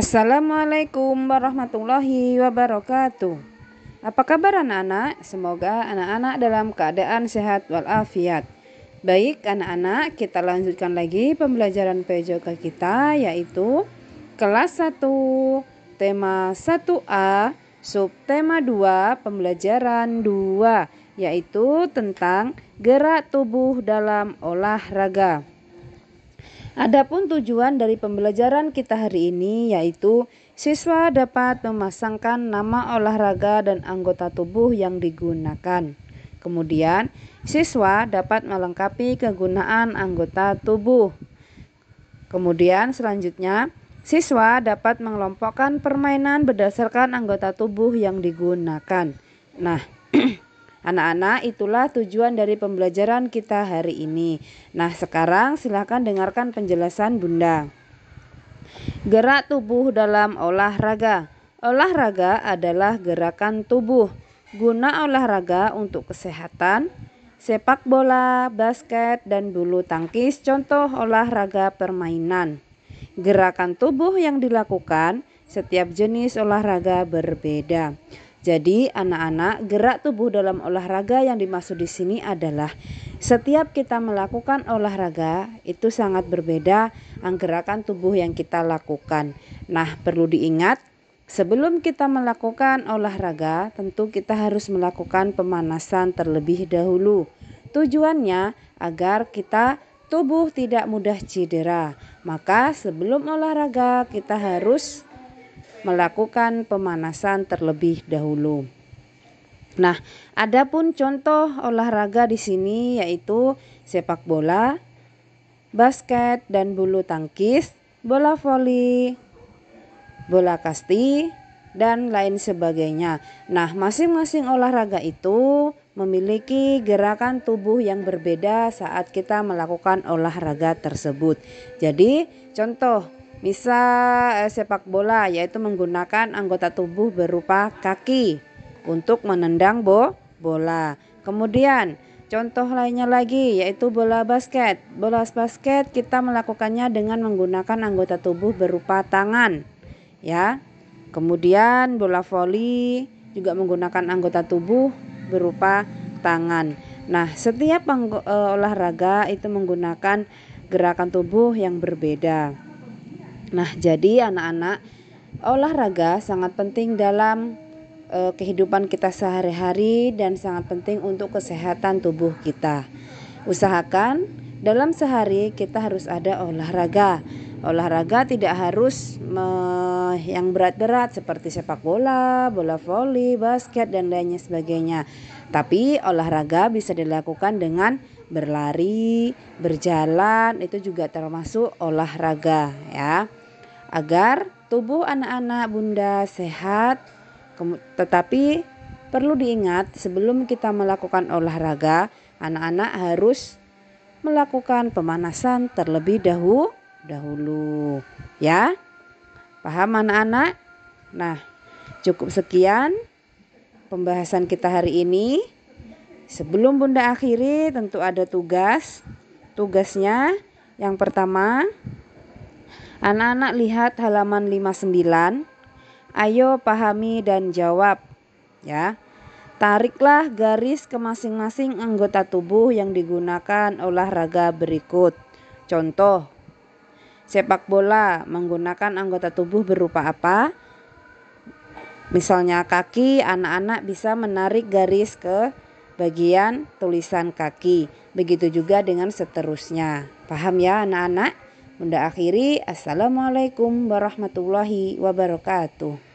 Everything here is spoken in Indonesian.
Assalamualaikum warahmatullahi wabarakatuh. Apa kabar anak-anak? Semoga anak-anak dalam keadaan sehat walafiat. Baik, anak-anak, kita lanjutkan lagi pembelajaran PJK kita yaitu kelas 1, tema 1A, subtema 2, pembelajaran 2 yaitu tentang gerak tubuh dalam olahraga. Adapun tujuan dari pembelajaran kita hari ini yaitu siswa dapat memasangkan nama olahraga dan anggota tubuh yang digunakan. Kemudian, siswa dapat melengkapi kegunaan anggota tubuh. Kemudian, selanjutnya, siswa dapat mengelompokkan permainan berdasarkan anggota tubuh yang digunakan. Nah, Anak-anak, itulah tujuan dari pembelajaran kita hari ini. Nah, sekarang silakan dengarkan penjelasan Bunda. Gerak tubuh dalam olahraga. Olahraga adalah gerakan tubuh. Guna olahraga untuk kesehatan, sepak bola, basket, dan bulu tangkis contoh olahraga permainan. Gerakan tubuh yang dilakukan setiap jenis olahraga berbeda. Jadi anak-anak, gerak tubuh dalam olahraga yang dimaksud di sini adalah setiap kita melakukan olahraga itu sangat berbeda anggerakan tubuh yang kita lakukan. Nah, perlu diingat Sebelum kita melakukan olahraga, tentu kita harus melakukan pemanasan terlebih dahulu. Tujuannya agar kita tubuh tidak mudah cedera. Maka sebelum olahraga kita harus melakukan pemanasan terlebih dahulu. Nah, adapun contoh olahraga di sini yaitu sepak bola, basket dan bulu tangkis, bola voli, bola kasti, dan lain sebagainya. Nah, masing-masing olahraga itu memiliki gerakan tubuh yang berbeda saat kita melakukan olahraga tersebut. Jadi, contoh bisa eh, sepak bola yaitu menggunakan anggota tubuh berupa kaki untuk menendang bo bola. Kemudian Contoh lainnya lagi yaitu bola basket. Bola basket kita melakukannya dengan menggunakan anggota tubuh berupa tangan. Ya. Kemudian bola voli juga menggunakan anggota tubuh berupa tangan. Nah, setiap eh, olahraga itu menggunakan gerakan tubuh yang berbeda. Nah, jadi anak-anak, olahraga sangat penting dalam e, kehidupan kita sehari-hari dan sangat penting untuk kesehatan tubuh kita. Usahakan dalam sehari kita harus ada olahraga. Olahraga tidak harus me, yang berat-berat seperti sepak bola, bola voli, basket dan lainnya sebagainya. Tapi olahraga bisa dilakukan dengan berlari, berjalan itu juga termasuk olahraga ya agar tubuh anak-anak bunda sehat. Tetapi perlu diingat sebelum kita melakukan olahraga, anak-anak harus melakukan pemanasan terlebih dahulu ya. Paham anak-anak? Nah, cukup sekian pembahasan kita hari ini. Sebelum Bunda akhiri, tentu ada tugas. Tugasnya yang pertama, Anak-anak lihat halaman 59. Ayo pahami dan jawab ya. Tariklah garis ke masing-masing anggota tubuh yang digunakan olahraga berikut. Contoh sepak bola menggunakan anggota tubuh berupa apa? Misalnya kaki, anak-anak bisa menarik garis ke bagian tulisan kaki. Begitu juga dengan seterusnya. Paham ya anak-anak? Bunda akhiri, Assalamualaikum warahmatullahi wabarakatuh.